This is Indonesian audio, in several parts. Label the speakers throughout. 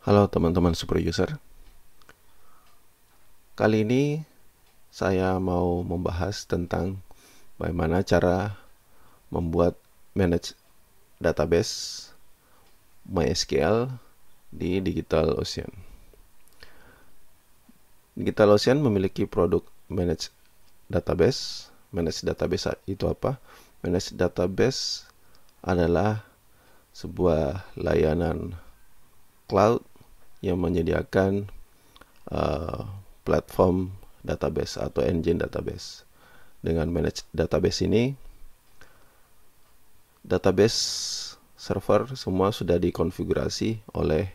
Speaker 1: Halo teman-teman super user. Kali ini saya mau membahas tentang bagaimana cara membuat manage database MySQL di Digital Ocean. Digital Ocean memiliki produk manage database. Manage database itu apa? Manage database adalah sebuah layanan cloud yang menyediakan uh, platform database atau engine database. Dengan manage database ini, database server semua sudah dikonfigurasi oleh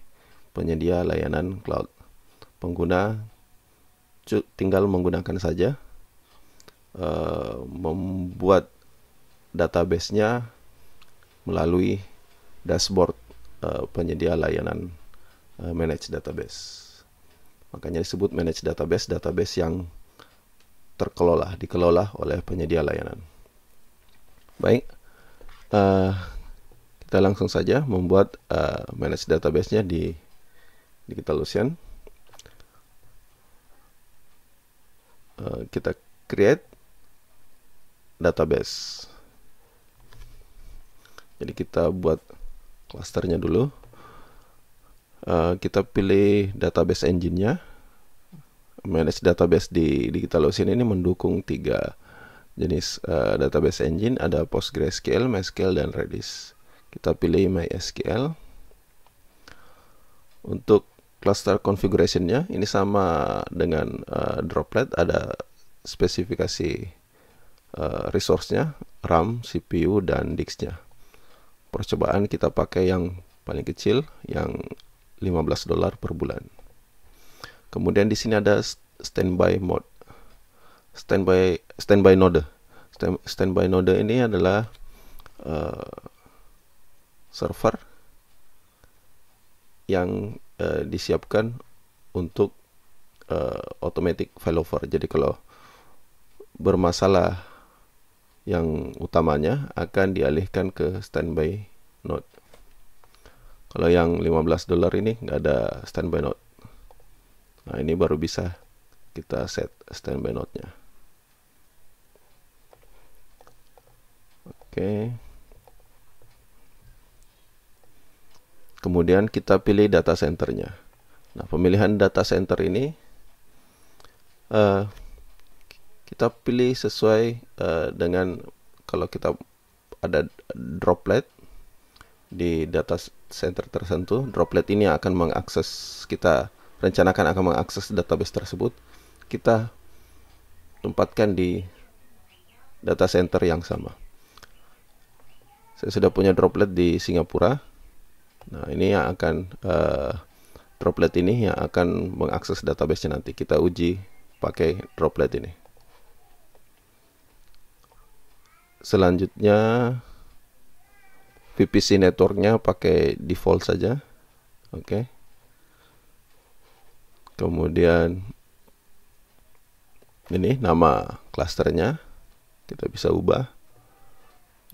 Speaker 1: penyedia layanan cloud. Pengguna tinggal menggunakan saja, uh, membuat databasenya melalui dashboard uh, penyedia layanan Eh, manage database. Makanya disebut manage database, database yang terkelola, dikelola oleh penyedia layanan. Baik, uh, kita langsung saja membuat uh, manage database-nya di DigitalOcean. Uh, kita create database. Jadi kita buat clusternya dulu. Eh, kita pilih database engine-nya manage database di DigitalOcean ini mendukung tiga jenis uh, database engine ada PostgreSQL, MySQL dan Redis. Kita pilih MySQL. Untuk cluster configuration-nya ini sama dengan uh, Droplet ada spesifikasi uh, resource-nya, RAM, CPU dan disk-nya. Percobaan kita pakai yang paling kecil yang 15 dolar per bulan. Kemudian di sini ada standby mode. Standby standby node. Stand, standby node ini adalah uh, server yang uh, disiapkan untuk uh, automatic failover. Jadi kalau bermasalah yang utamanya akan dialihkan ke standby node. Kalau yang 15 dolar ini nggak ada standby note. Nah ini baru bisa kita set standby note-nya. Oke. Kemudian kita pilih data centernya. Nah pemilihan data center ini uh, kita pilih sesuai uh, dengan kalau kita ada droplet di data center tersentuh droplet ini akan mengakses kita rencanakan akan mengakses database tersebut, kita tempatkan di data center yang sama. Saya sudah punya droplet di Singapura. Nah, ini yang akan uh, droplet ini yang akan mengakses database nanti. Kita uji pakai droplet ini. Selanjutnya VPC networknya pakai default saja oke okay. kemudian ini nama klasternya kita bisa ubah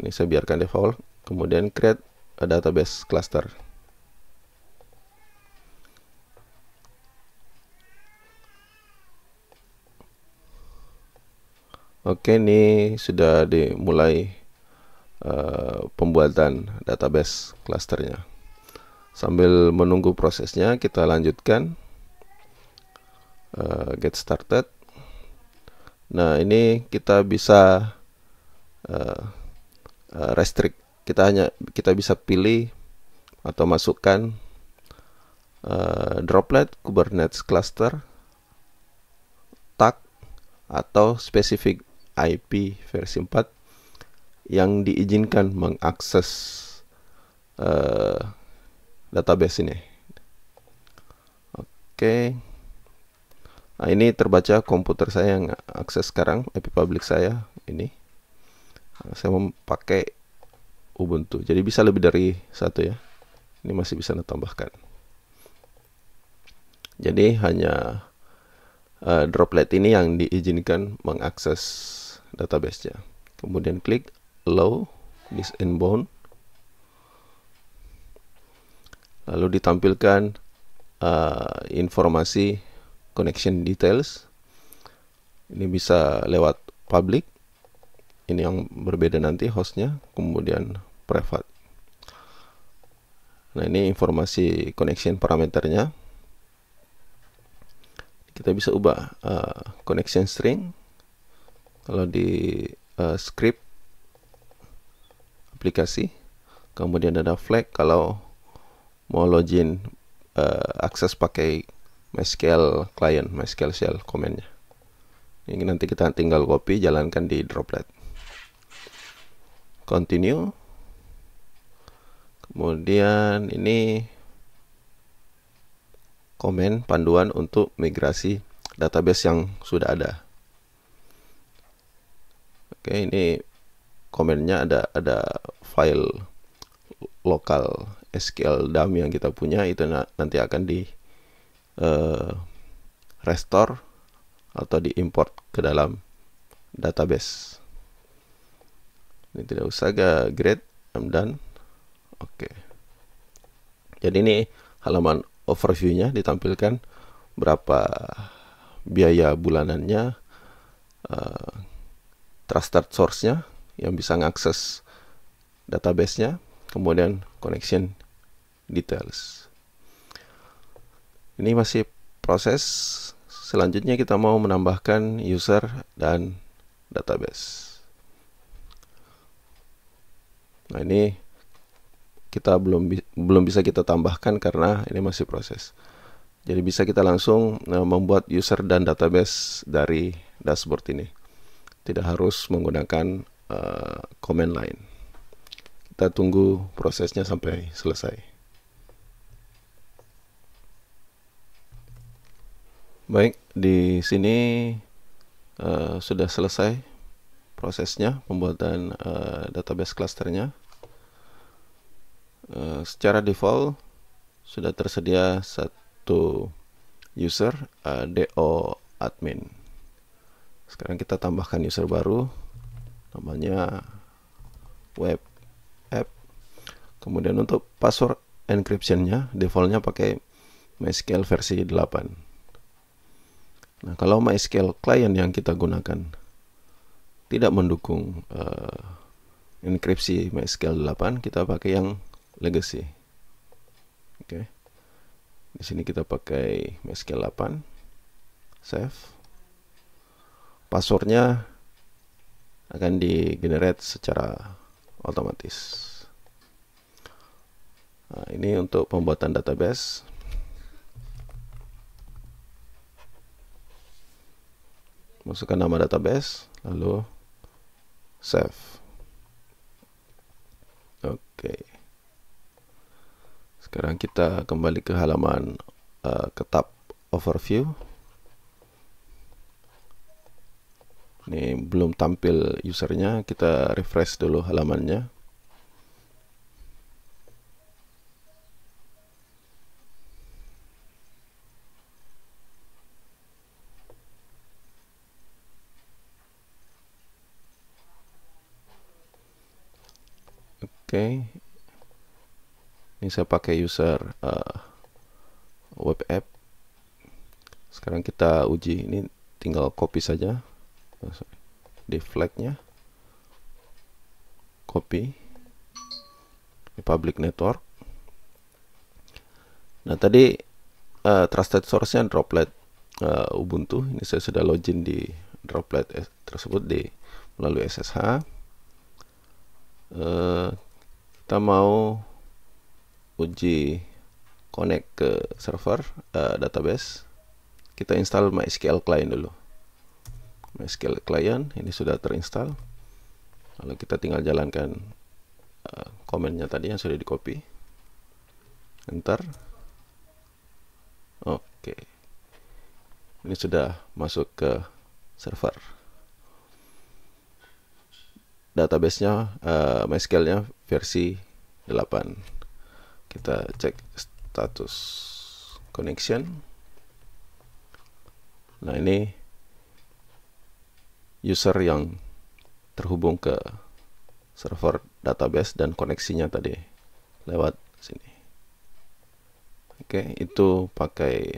Speaker 1: ini saya biarkan default kemudian create a database cluster Oke, ini sudah dimulai Eh, pembuatan database clusternya. Sambil menunggu prosesnya, kita lanjutkan uh, get started. Nah, ini kita bisa uh, uh, restrict. Kita hanya kita bisa pilih atau masukkan uh, droplet Kubernetes cluster tag atau specific IP versi 4 yang diizinkan mengakses uh, database ini. Oke. Okay. Nah, ini terbaca komputer saya yang akses sekarang, IP public saya ini. saya memakai Ubuntu. Jadi bisa lebih dari satu ya. Ini masih bisa anda Jadi hanya uh, droplet ini yang diizinkan mengakses databasenya. Kemudian klik low this and lalu ditampilkan uh, informasi connection details ini bisa lewat public ini yang berbeda nanti hostnya kemudian private nah ini informasi connection parameternya kita bisa ubah uh, connection string kalau di uh, script aplikasi kemudian ada flag kalau mau login uh, akses pakai MySQL client MySQL shell komennya ini nanti kita tinggal copy jalankan di droplet continue kemudian ini komen panduan untuk migrasi database yang sudah ada. Oke, ini komennya ada ada file lokal SQL dummy yang kita punya itu na nanti akan di uh, restore atau di import ke dalam database. Ini tidak usah gak grade, I'm done. Oke. Okay. Jadi ini halaman overviewnya ditampilkan berapa biaya bulanannya, uh, trusted source-nya, yang bisa mengakses database-nya, kemudian connection details. Ini masih proses. Selanjutnya kita mau menambahkan user dan database. Nah, ini kita belum belum bisa kita tambahkan karena ini masih proses. Jadi bisa kita langsung eh, membuat user dan database dari dashboard ini. Tidak harus menggunakan uh, komen lain. Kita tunggu prosesnya sampai selesai. Baik, di sini uh, sudah selesai prosesnya pembuatan uh, database clusternya. Uh, secara default sudah tersedia satu user uh, do admin. Sekarang kita tambahkan user baru namanya web app kemudian untuk password encryptionnya defaultnya pakai MySQL versi 8 nah kalau MySQL client yang kita gunakan tidak mendukung uh, enkripsi MySQL 8 kita pakai yang legacy oke okay. di sini kita pakai MySQL 8 save passwordnya akan di generate secara otomatis nah, ini untuk pembuatan database masukkan nama database lalu save oke sekarang kita kembali ke halaman uh, eh, ketap overview ini belum tampil usernya kita refresh dulu halamannya Oke, okay. ini saya pakai user uh, web app. Sekarang kita uji, ini tinggal copy saja di nya, copy di public network nah tadi uh, trusted source-nya droplet uh, Ubuntu ini saya sudah login di droplet tersebut di melalui SSH uh, eh, kita mau uji connect ke server uh, database kita install MySQL client dulu MySQL client ini sudah terinstall lalu kita tinggal jalankan eh, komennya tadi yang sudah di copy enter oke okay. ini sudah masuk ke server databasenya uh, eh, MySQL-nya versi 8 kita cek status connection nah ini user yang terhubung ke server database dan koneksinya tadi lewat sini. Oke, itu pakai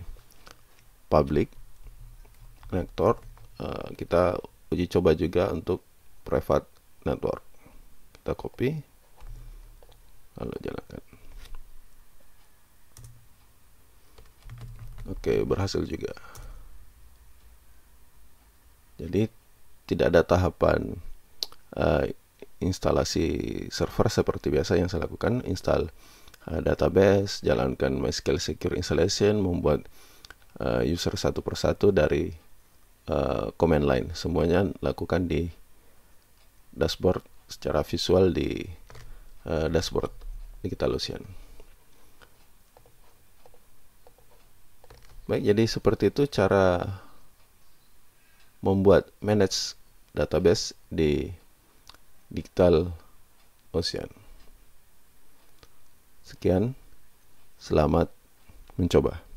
Speaker 1: public connector. Eh, kita uji coba juga untuk private network. Kita copy lalu jalankan. Oke, berhasil juga. Jadi tidak ada tahapan uh, instalasi server seperti biasa yang saya lakukan install uh, database jalankan MySQL Secure Installation membuat uh, user satu persatu dari uh, command line semuanya lakukan di dashboard secara visual di uh, dashboard Digitalocean baik jadi seperti itu cara membuat manage database di Digital Ocean. Sekian, selamat mencoba.